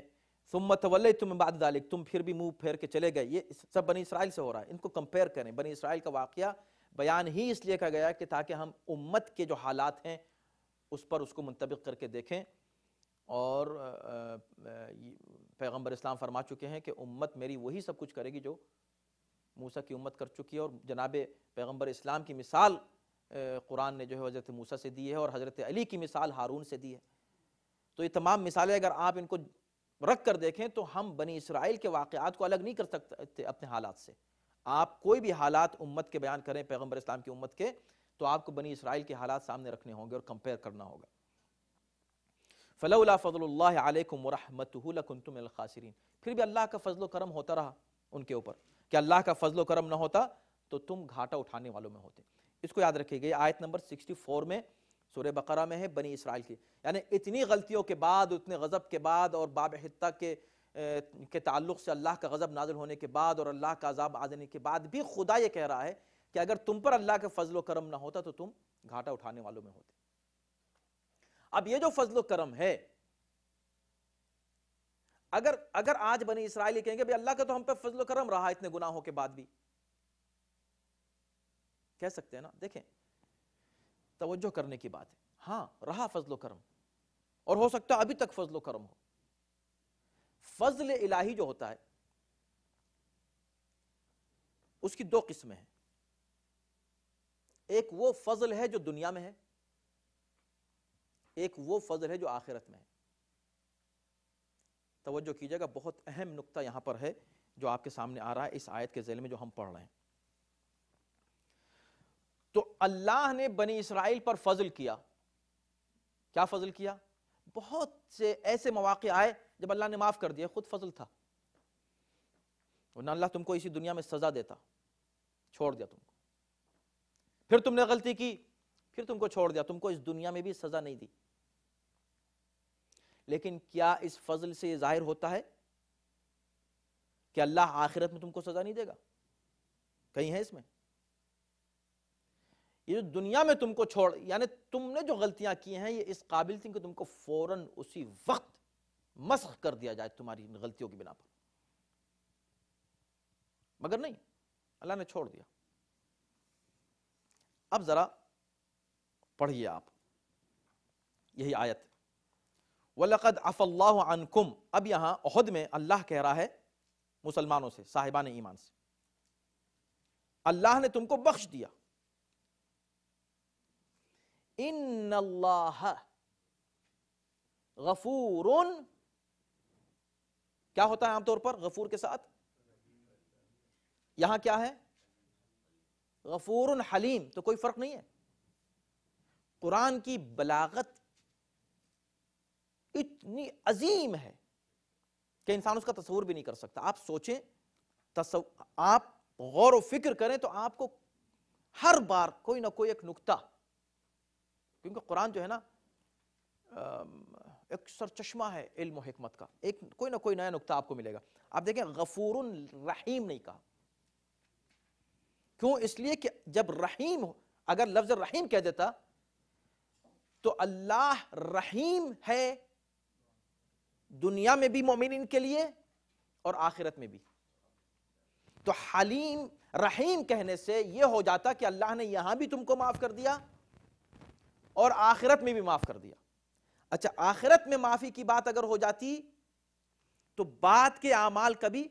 सुम्मत तवल तुम बाद दालिक तुम फिर भी मुंह फेर के चले गए ये सब बनी इसराइल से हो रहा है इनको कंपेयर करें बनी इसराइल का वाकया बयान ही इसलिए कहा गया कि ताकि हम उम्मत के जो हालात हैं उस पर उसको मुंतबिक करके देखें और पैगम्बर इस्लाम फरमा चुके हैं कि उम्मत मेरी वही सब कुछ करेगी जो मूसा की उम्मत कर चुकी है और जनाब पैगम्बर इस्लाम की मिसाल कुरान ने जो है हज़रत मूसा से दी है और हज़रत अली की मिसाल हारून से दी है तो ये तमाम मिसालें अगर आप इनको रख कर देखें तो हम बनी इसराइल के वाक़ात को अलग नहीं कर सकते अपने हालात से आप कोई भी हालात उम्मत के बयान करें पैगंबर इस्लाम की उम्मत के तो आपको बनी इसराइल के हालात सामने रखने होंगे और कंपेयर करना होगा फ़ला फ़जल्लाकुम वरहमतुम खासरीन फिर भी अल्लाह का फजल करम होता रहा उनके ऊपर कि अल्लाह का फजल करम ना होता तो तुम घाटा उठाने वालों में होते इसको याद रखिए आयत नंबर 64 में सूर्य बकरा में है बनी इसराइल की यानी इतनी गलतियों के बाद उतने गज़ब के बाद और बाब हत्ता के के ताल्लुक से अल्लाह का गज़ब नाजिल होने के बाद और अल्लाह का अजाब आजने के बाद भी खुदा ये कह रहा है कि अगर तुम पर अल्लाह के फजलो करम ना होता तो तुम घाटा उठाने वालों में होते अब ये जो फजलो करम है अगर अगर आज बने इसराइली कहेंगे भाई अल्लाह का तो हम पे फजलो करम रहा इतने गुनाहों के बाद भी कह सकते हैं ना देखें तवज्जो करने की बात है हाँ रहा फजलो करम और हो सकता है अभी तक फजलो करम हो फजल इलाही जो होता है उसकी दो किस्में हैं एक वो फजल है जो दुनिया में है एक वो फजल है जो आखिरत में है तवज्जो कीजिएगा बहुत अहम नुकता यहां पर है जो आपके सामने आ रहा है इस आयत के जेल में जो हम पढ़ रहे हैं तो अल्लाह ने बनी इसराइल पर फजल किया क्या फजल किया बहुत से ऐसे मौाक आए जब अल्लाह ने माफ़ कर दिया खुद फजल था वरना अल्लाह तुमको इसी दुनिया में सज़ा देता छोड़ दिया तुमको फिर तुमने गलती की फिर तुमको छोड़ दिया तुमको इस दुनिया में भी सज़ा नहीं दी लेकिन क्या इस फजल से ये जाहिर होता है कि अल्लाह आखिरत में तुमको सज़ा नहीं देगा कहीं है इसमें ये जो दुनिया में तुमको छोड़ यानी तुमने जो गलतियां की हैं ये इस काबिल थी कि तुमको फौरन उसी वक्त मसख कर दिया जाए तुम्हारी इन गलतियों की बिना पर मगर नहीं अल्लाह ने छोड़ दिया अब जरा पढ़िए आप यही आयत वलकद अफल्ला अनकुम अब यहां अहद में अल्लाह कह रहा है मुसलमानों से साहिबान ईमान से अल्लाह ने तुमको बख्श दिया इन अल्लाह क्या होता है आमतौर पर गफूर के साथ यहां क्या है गफूर हलीम तो कोई फर्क नहीं है कुरान की बलागत इतनी अजीम है कि इंसान उसका तस्वूर भी नहीं कर सकता आप सोचें तस्व आप गौर व फिक्र करें तो आपको हर बार कोई ना कोई एक नुकता क्योंकि कुरान जो है ना एक सरचश्मा है इल्म हिकमत का एक कोई ना कोई नया नुकता आपको मिलेगा आप देखें गफूर रहीम नहीं कहा क्यों इसलिए कि जब रहीम अगर लफ्ज रहीम कह देता तो अल्लाह रहीम है दुनिया में भी मोमिन के लिए और आखिरत में भी तो हलीम रहीम कहने से यह हो जाता कि अल्लाह ने यहां भी तुमको माफ कर दिया और आखिरत में भी माफ कर दिया अच्छा आखिरत में माफी की बात अगर हो जाती तो बात के आमाल कभी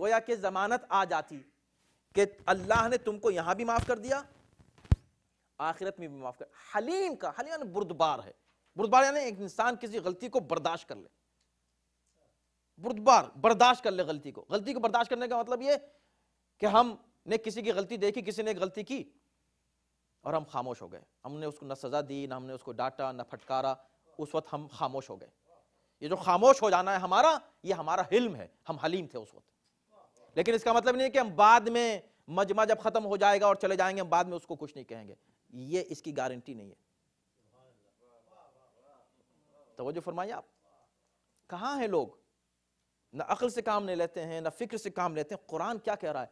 गोया के जमानत आ जाती कि अल्लाह ने तुमको यहां भी माफ कर दिया आखिरत में भी माफ कर हलीम का हलीम यानी बुरदबार है बुरदबार यानी एक इंसान किसी गलती को बर्दाश्त कर ले बुरदबार बर्दाश्त कर ले गलती को गलती को बर्दाश्त करने का मतलब ये कि हम ने किसी की गलती देखी किसी ने गलती की और हम खामोश हो गए हमने उसको न सज़ा दी ना हमने उसको डांटा ना फटकारा उस वक्त हम खामोश हो गए ये जो खामोश हो जाना है हमारा ये हमारा हिल्म है हम हलीम थे उस वक्त लेकिन इसका मतलब नहीं है कि हम बाद में मजमा जब ख़त्म हो जाएगा और चले जाएंगे हम बाद में उसको कुछ नहीं कहेंगे ये इसकी गारंटी नहीं है तो जो फरमाइए आप कहाँ हैं लोग ना अकल से काम नहीं लेते हैं ना फिक्र से काम लेते हैं कुरान क्या कह रहा है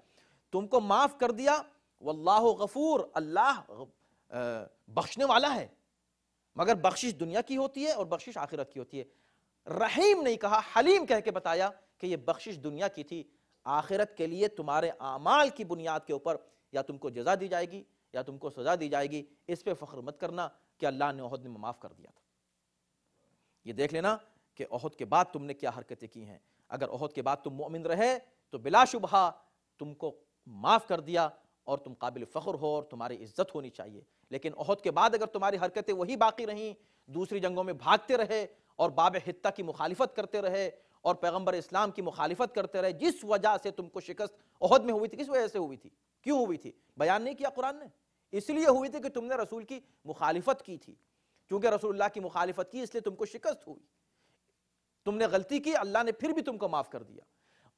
तुमको माफ़ कर दिया वल्लाह गफूर अल्लाह बख्शने वाला है मगर बख्शिश दुनिया की होती है और बख्शिश आखिरत की होती है रहीम नहीं कहा हलीम कह के बताया कि यह बख्शिश दुनिया की थी आखिरत के लिए तुम्हारे आमाल की बुनियाद के ऊपर या तुमको जजा दी जाएगी या तुमको सजा दी जाएगी इस पर फ़ख्र मत करना कि अल्लाह ने अहद में माफ़ कर दिया था ये देख लेना कि अहद के बाद तुमने क्या हरकतें की हैं अगर अहद के बाद तुम मोमिन रहे तो बिलाशुबहा तुमको माफ़ कर दिया और तुम काबिल फ़ख्र हो और तुम्हारी इज्जत होनी चाहिए लेकिन अहद के बाद अगर तुम्हारी हरकतें वही बाकी रहीं दूसरी जंगों में भागते रहे और बाब हत्ता की मुखालफत करते रहे और पैगम्बर इस्लाम की मुखालफत करते रहे जिस वजह से तुमको शिकस्त अहद में हुई थी किस वजह से हुई थी क्यों हुई थी बयान नहीं किया कुरान ने इसलिए हुई थी कि तुमने रसूल की मुखालफत की थी क्योंकि रसूलुल्लाह की मुखालफत की इसलिए तुमको शिकस्त हुई तुमने गलती की अल्लाह ने फिर भी तुमको माफ़ कर दिया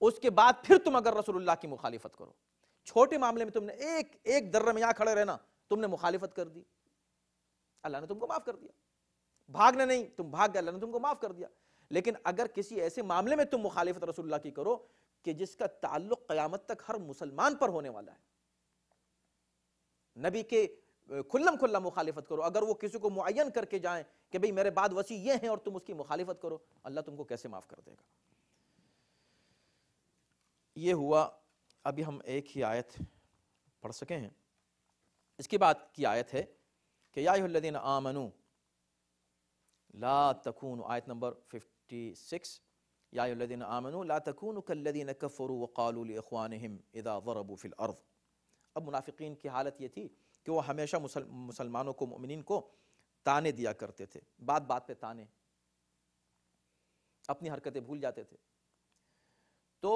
उसके बाद फिर तुम अगर रसूलुल्लाह की मुखालफत करो छोटे मामले में तुमने एक एक दर्रे में यहां खड़े रहना तुमने मुखालिफत कर दी अल्लाह ने तुमको माफ कर दिया भागना नहीं तुम भाग गए अल्लाह ने तुमको माफ कर दिया लेकिन अगर किसी ऐसे मामले में तुम मुखालिफत रसुल्ला की करो कि जिसका ताल्लुक क़यामत तक हर मुसलमान पर होने वाला है नबी के खुल्लम खुल्ला मुखालिफत करो अगर वो किसी को मुन करके जाए कि भाई मेरे बाद वसी ये हैं और तुम उसकी मुखालिफत करो अल्लाह तुमको कैसे माफ़ कर देगा ये हुआ अभी हम एक ही आयत पढ़ सके हैं इसके बाद की आयत है कि यादीन आमनु ला तकून आयत नंबर सिक्स यादीन आमनु ला तकून कल्लदीन कफ़रु वक़ालुलख़वान इदा वरबू फिल अब मुनाफिकीन की हालत ये थी कि वो हमेशा मुसल, मुसलमानों को ममिन को ताने दिया करते थे बात बात पे ताने अपनी हरकतें भूल जाते थे तो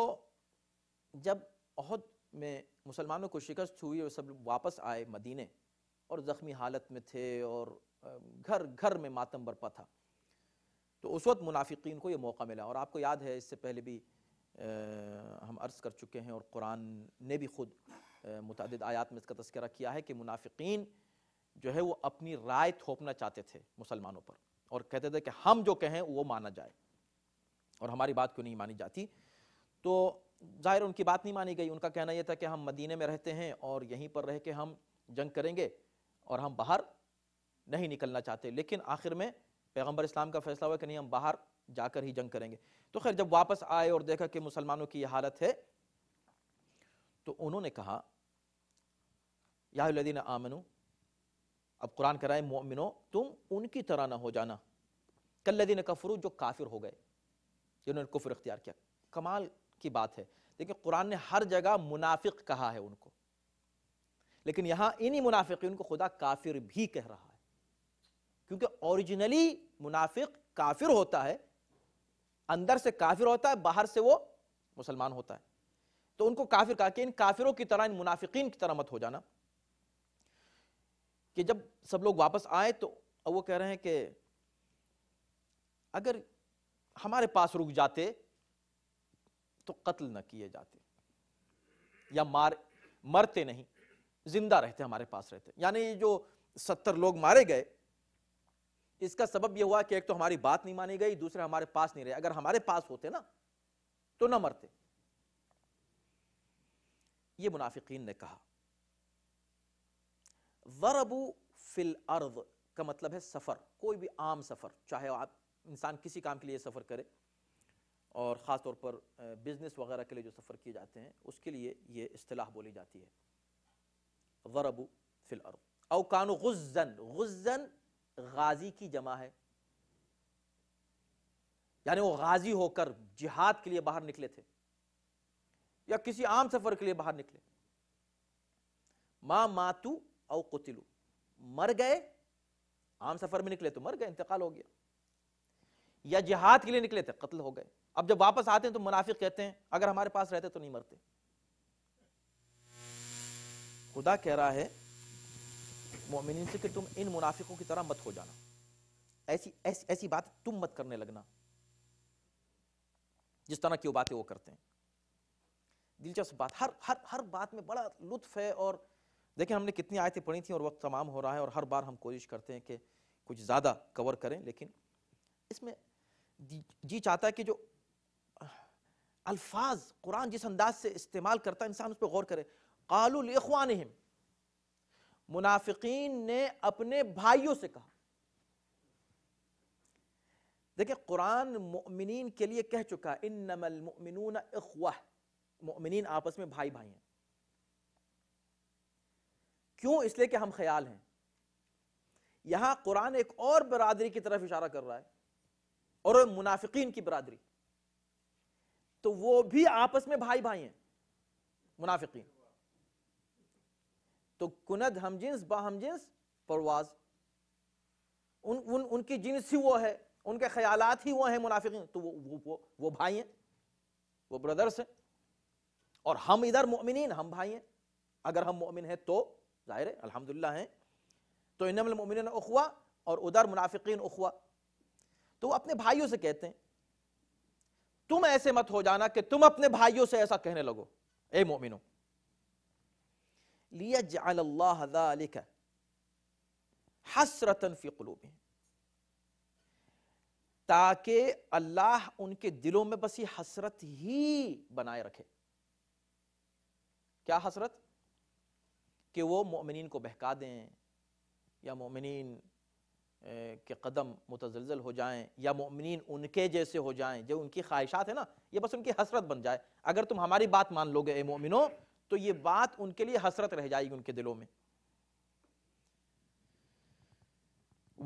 जब अहद में मुसलमानों को शिकस्त हुई और सब वापस आए मदीने और ज़ख्मी हालत में थे और घर घर में मातम बरपा था तो उस वक्त मुनाफिकीन को ये मौका मिला और आपको याद है इससे पहले भी आ, हम अर्ज़ कर चुके हैं और कुरान ने भी ख़ुद मुतद आयात में इसका तस्करा किया है कि मुनाफिकीन जो है वो अपनी राय थोपना चाहते थे मुसलमानों पर और कहते थे कि हम जो कहें वो माना जाए और हमारी बात क्यों नहीं मानी जाती तो ज़ाहिर उनकी बात नहीं मानी गई उनका कहना यह था कि हम मदीने में रहते हैं और यहीं पर रह के हम जंग करेंगे और हम बाहर नहीं निकलना चाहते लेकिन आखिर में पैगम्बर इस्लाम का फैसला हुआ कि नहीं हम बाहर जाकर ही जंग करेंगे तो खैर जब वापस आए और देखा कि मुसलमानों की यह हालत है तो उन्होंने कहा यादीन आमनु अब कुरान कराए मोमिनो तुम उनकी तरह ना हो जाना कल्लदीन कफरू जो काफिर हो गए जिन्होंने कुफर अख्तियार किया कमाल की बात है देखिए कुरान ने हर जगह मुनाफिक कहा है उनको लेकिन यहां इन्हीं मुनाफिकीन को खुदा काफिर भी कह रहा है क्योंकि ओरिजिनली मुनाफिक काफिर होता है अंदर से काफिर होता है बाहर से वो मुसलमान होता है तो उनको काफिर कहा कि इन काफिरों की तरह इन मुनाफिकीन की तरह मत हो जाना कि जब सब लोग वापस आए तो वो कह रहे हैं कि अगर हमारे पास रुक जाते तो कत्ल न किए जाते या मार मरते नहीं जिंदा रहते हमारे पास रहते यानी ये जो सत्तर लोग मारे गए इसका सबब यह हुआ कि एक तो हमारी बात नहीं मानी गई दूसरा हमारे पास नहीं रहे अगर हमारे पास होते ना तो ना मरते ये मुनाफिकीन ने कहा वरबू फिल अर्द का मतलब है सफर कोई भी आम सफर चाहे आप इंसान किसी काम के लिए सफर करे और ख़ास तौर पर बिज़नेस वगैरह के लिए जो सफ़र किए जाते हैं उसके लिए ये असलाह बोली जाती है वरबू फिल अर और कानो गुजन गुजन गाजी की जमा है यानी वो गाजी होकर जिहाद के लिए बाहर निकले थे या किसी आम सफ़र के लिए बाहर निकले माँ मातू और कुतिलू मर गए आम सफ़र में निकले तो मर गए इंतकाल हो गया या जिहाद के लिए निकले थे कत्ल हो गए अब जब वापस आते हैं तो मुनाफिक कहते हैं अगर हमारे पास रहते तो नहीं मरते खुदा कह रहा है मोमिन से कि तुम इन मुनाफिकों की तरह मत हो जाना ऐसी ऐसी ऐसी बात तुम मत करने लगना जिस तरह की वो बातें वो करते हैं दिलचस्प बात हर हर हर बात में बड़ा लुत्फ है और देखिए हमने कितनी आयतें पढ़ी थी और वक्त तमाम हो रहा है और हर बार हम कोशिश करते हैं कि कुछ ज़्यादा कवर करें लेकिन इसमें जी चाहता है कि जो अल्फाज कुरान जिस अंदाज से इस्तेमाल करता इंसान उस पर गौर करे कालुलखवान मुनाफिकीन ने अपने भाइयों से कहा देखिए कुरान मुमिन के लिए कह चुका इन नमलमिन अखवा मुमिन आपस में भाई भाई हैं क्यों इसलिए कि हम ख्याल हैं यहां कुरान एक और बरादरी की तरफ इशारा कर रहा है और मुनाफिकीन की बरादरी तो वो भी आपस में भाई भाई हैं मुनाफिकी तो कुनद हमजिन्स जिन्स परवाज उन, उन उनकी जिन्स ही वो है उनके ख्यालात ही वो हैं मुनाफिकी तो वो वो वो, वो भाई हैं वो ब्रदर्स हैं और हम इधर मोमिन हम भाई हैं अगर हम मोमिन हैं तो जाहिर है अल्हम्दुलिल्लाह हैं तो इनमिन उखवा और उधर मुनाफिकीन उखवा तो वो अपने भाइयों से कहते हैं तुम ऐसे मत हो जाना कि तुम अपने भाइयों से ऐसा कहने लगो ए मोमिनो लिया हसरतन ताकि अल्लाह उनके दिलों में बसी हसरत ही बनाए रखे क्या हसरत कि वो मोमिन को बहका दें या मोमिन के कदम मुतजलजल हो जाएं या मोमिन उनके जैसे हो जाएं जो उनकी ख्वाहिशात है ना ये बस उनकी हसरत बन जाए अगर तुम हमारी बात मान लोगे ए मोमिनो तो ये बात उनके लिए हसरत रह जाएगी उनके दिलों में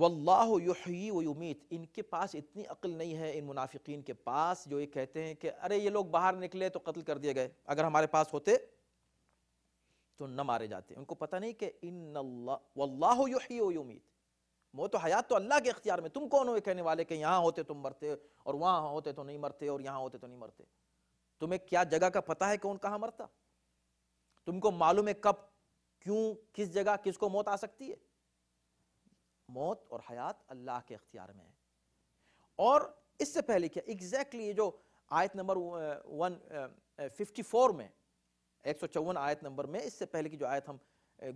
वल्लाही वमीत इनके पास इतनी अकल नहीं है इन मुनाफिकीन के पास जो ये कहते हैं कि अरे ये लोग बाहर निकले तो कत्ल कर दिए गए अगर हमारे पास होते तो न मारे जाते उनको पता नहीं कि इन वल्लाही वमीत मौत तो हयात तो अल्लाह के अख्तियार में तुम कौन हो कहने वाले कि यहाँ होते तुम मरते और वहाँ होते तो नहीं मरते और यहाँ होते तो नहीं मरते तुम्हें क्या जगह का पता है कौन कहाँ मरता तुमको मालूम है कब क्यों किस जगह किसको मौत आ सकती है मौत और हयात अल्लाह के अख्तियार में है और इससे पहले क्या एग्जैक्टली जो आयत नंबर वन फिफ्टी फोर में एक सौ चौवन आयत नंबर में इससे पहले की जो आयत हम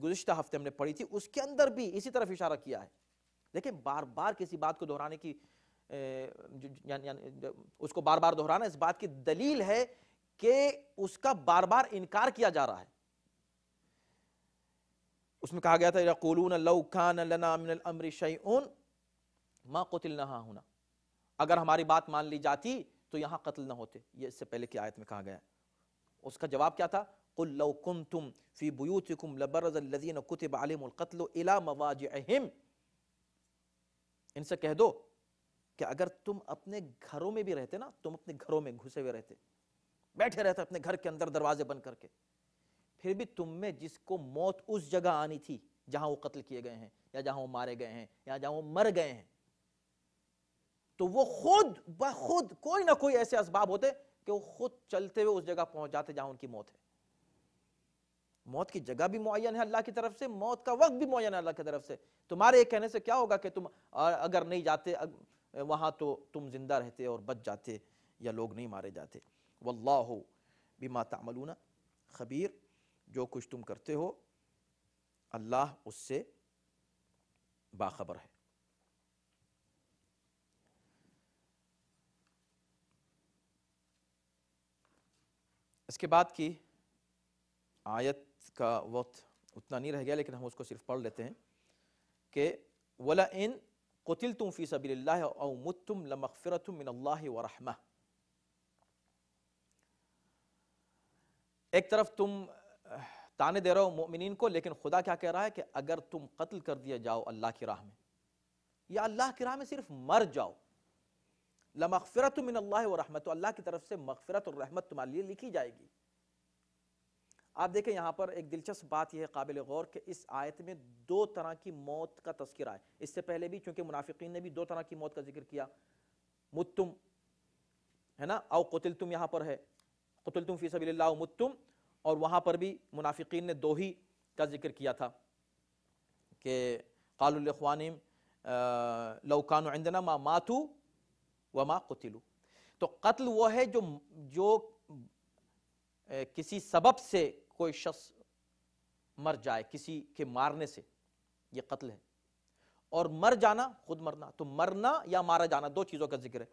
गुज्त हफ्ते हमने पढ़ी थी उसके अंदर भी इसी तरफ इशारा किया है देखिए बार बार किसी बात को दोहराने की यान, यान, उसको बार बार दोहराना इस बात की दलील है कि उसका बार बार इनकार किया जा रहा है उसमें कहा गया था यकूलून लौखान लना मिनल अमर शयन नहा होना अगर हमारी बात मान ली जाती तो यहां कत्ल ना होते ये इससे पहले की आयत में कहा गया उसका जवाब क्या था قل لو كنتم في بيوتكم لبرز الذين كتب عليهم القتل الى مواجعهم इनसे कह दो कि अगर तुम अपने घरों में भी रहते ना तुम अपने घरों में घुसे हुए रहते बैठे रहते अपने घर के अंदर दरवाजे बंद करके फिर भी तुम में जिसको मौत उस जगह आनी थी जहां वो कत्ल किए गए हैं या जहां वो मारे गए हैं या जहां वो मर गए हैं तो वो खुद ब खुद कोई ना कोई ऐसे इसबाब होते कि वो खुद चलते हुए उस जगह पहुंच जाते जहां उनकी मौत है मौत की जगह भी मुआयन है अल्लाह की तरफ से मौत का वक्त भी मुन है अल्लाह की तरफ से तुम्हारे कहने से क्या होगा कि तुम अगर नहीं जाते वहाँ तो तुम जिंदा रहते और बच जाते या लोग नहीं मारे जाते वल्लाह बीमा तमलूना खबीर जो कुछ तुम करते हो अल्लाह उससे बाखबर है इसके बाद की आयत का वक्त उतना नहीं रह गया लेकिन हम उसको सिर्फ पढ़ लेते हैं कि वला इन कतिल तुम फ़ी सबी सबील मुत तुम लमफ़रत मिनल्ला वरहमा एक तरफ तुम ताने दे रहे हो मोमिन को लेकिन खुदा क्या कह रहा है कि अगर तुम कत्ल कर दिए जाओ अल्लाह की राह में या अल्लाह की राह में सिर्फ मर जाओ लमफ़रत मिन अल्लाह व रहमत तो अल्लाह की तरफ से मगफ़रत और रहमत तुम्हारे लिए लिखी जाएगी आप देखें यहाँ पर एक दिलचस्प बात यह है काबिल गौर कि इस आयत में दो तरह की मौत का तस्करा है इससे पहले भी चूंकि मुनाफिकीन ने भी दो तरह की मौत का जिक्र किया मुतुम है ना औ कतिल तुम यहाँ पर है कतिल तुम फीस मुतुम और वहाँ पर भी मुनाफिकीन ने दो ही का जिक्र किया था कि कालुलखवानिम लौकान मा मातु व माँ कतिलु तो कत्ल वो है जो जो किसी सबब से कोई शख्स मर जाए किसी के मारने से ये कत्ल है और मर जाना खुद मरना तो मरना या मारा जाना दो चीज़ों का जिक्र है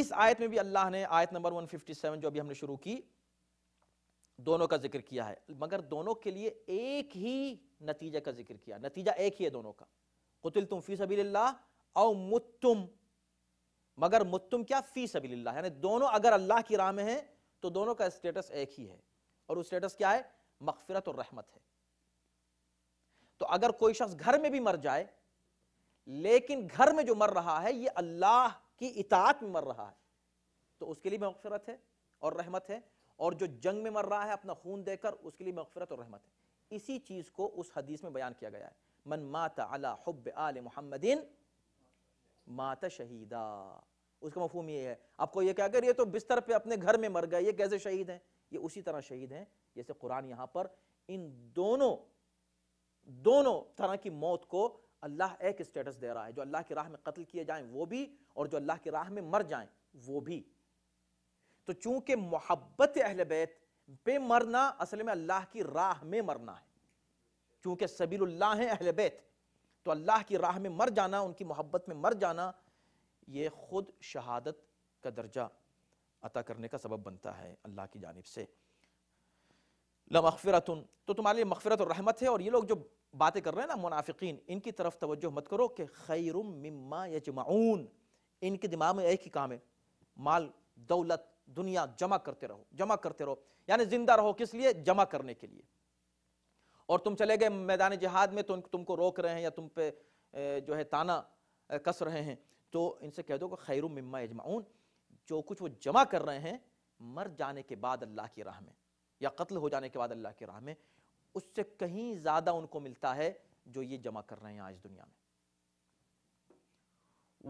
इस आयत में भी अल्लाह ने आयत नंबर 157 जो अभी हमने शुरू की दोनों का जिक्र किया है मगर दोनों के लिए एक ही नतीजे का जिक्र किया नतीजा एक ही है दोनों का कुतिल तुम फी सभी और मुत्तुम मगर मुत्तुम क्या फी सभी यानी दोनों अगर अल्लाह की राह में है तो दोनों का स्टेटस एक ही है और उस स्टेटस क्या है मकफिरत और रहमत है तो अगर कोई शख्स घर में भी मर जाए लेकिन घर में जो मर रहा है ये अल्लाह की इतात में मर रहा है तो उसके लिए मकफिरत है और रहमत है और जो जंग में मर रहा है अपना खून देकर उसके लिए मकफिरत और रहमत है इसी चीज़ को उस हदीस में बयान किया गया है मन माता अला हब आल मोहम्मदिन माता शहीदा उसका मफहम ये है आपको ये क्या कर ये तो बिस्तर पे अपने घर में मर गए ये कैसे शहीद हैं ये उसी तरह शहीद हैं जैसे कुरान यहाँ पर इन दोनों दोनों तरह की मौत को अल्लाह एक स्टेटस दे रहा है जो अल्लाह की राह में कत्ल किए जाएं वो भी और जो अल्लाह की राह में मर जाएं वो भी तो चूंकि मोहब्बत अहल बैत पे मरना असल में अल्लाह की राह में मरना है चूंकि सबील्ला है अहल बैत तो अल्लाह की राह में मर जाना उनकी मोहब्बत में मर जाना ये ख़ुद शहादत का दर्जा अता करने का सबब बनता है अल्लाह की जानब से लमफ़रत तो तुम्हारे लिए मफ़रत और रहमत है और ये लोग जो बातें कर रहे हैं ना मुनाफिकीन इनकी तरफ तवज्जो मत करो कि खैरुम मम्मा यजमाउन इनके दिमाग में एक ही काम है माल दौलत दुनिया जमा करते रहो जमा करते रहो यानी जिंदा रहो किस लिए जमा करने के लिए और तुम चले गए मैदान जहाद में तो तुमको रोक रहे हैं या तुम पे जो है ताना कस रहे हैं तो इनसे कह दो कि खैर मम्मा यजमाउन जो कुछ वो जमा कर रहे हैं मर जाने के बाद अल्लाह की राह में या कत्ल हो जाने के बाद अल्लाह की राह में उससे कहीं ज़्यादा उनको मिलता है जो ये जमा कर रहे हैं आज दुनिया में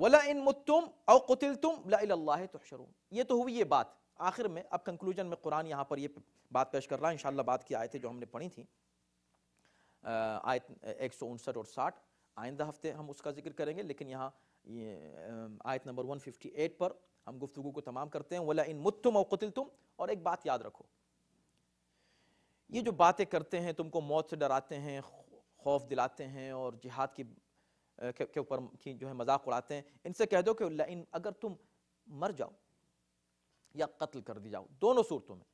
वला इन मुतुम और कतिल तुम लाला तशरून ये तो हुई ये बात आखिर में अब कंक्लूजन में कुरान यहां पर ये बात पेश कर रहा है इंशाल्लाह बात की आयतें जो हमने पढ़ी थी आयत एक सौ उनसठ और साठ आइंदा हफ्ते हम उसका जिक्र करेंगे लेकिन यहाँ आयत नंबर 158 पर हम गुफ्तु को तमाम करते हैं वला इन मुतुम और कतिल तुम और एक बात याद रखो ये जो बातें करते हैं तुमको मौत से डराते हैं खौफ दिलाते हैं और जिहाद की के ऊपर की जो है मजाक उड़ाते हैं इनसे कह दो कि इन अगर तुम मर जाओ या कत्ल कर दी जाओ दोनों सूरतों में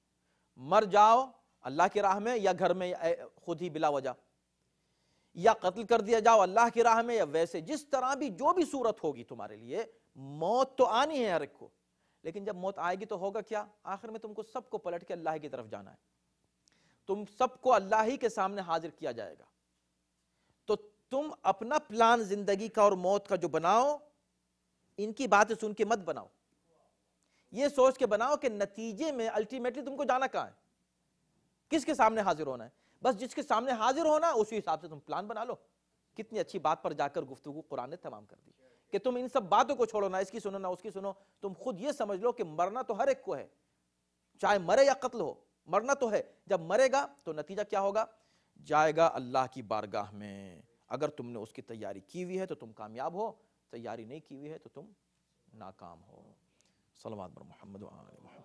मर जाओ अल्लाह की राह में या घर में खुद ही बिला वजह या कत्ल कर दिया जाओ अल्लाह की राह में या वैसे जिस तरह भी जो भी सूरत होगी तुम्हारे लिए मौत तो आनी है हर एक को लेकिन जब मौत आएगी तो होगा क्या आखिर में तुमको सबको पलट के अल्लाह की तरफ जाना है तुम सबको अल्लाह ही के सामने हाजिर किया जाएगा तो तुम अपना प्लान जिंदगी का और मौत का जो बनाओ इनकी बातें सुन के मत बनाओ ये सोच के बनाओ कि नतीजे में अल्टीमेटली तुमको जाना कहां है किसके सामने हाजिर होना है बस जिसके सामने हाजिर होना उसी हिसाब से तुम प्लान बना लो कितनी अच्छी बात पर जाकर गुफ्तु कुरान ने तमाम कर दी कि तुम इन सब बातों को छोड़ो ना इसकी सुनो ना उसकी सुनो तुम खुद ये समझ लो कि मरना तो हर एक को है चाहे मरे या कत्ल हो मरना तो है जब मरेगा तो नतीजा क्या होगा जाएगा अल्लाह की बारगाह में अगर तुमने उसकी तैयारी की हुई है तो तुम कामयाब हो तैयारी नहीं की हुई है तो तुम नाकाम हो सलवाद मोहम्मद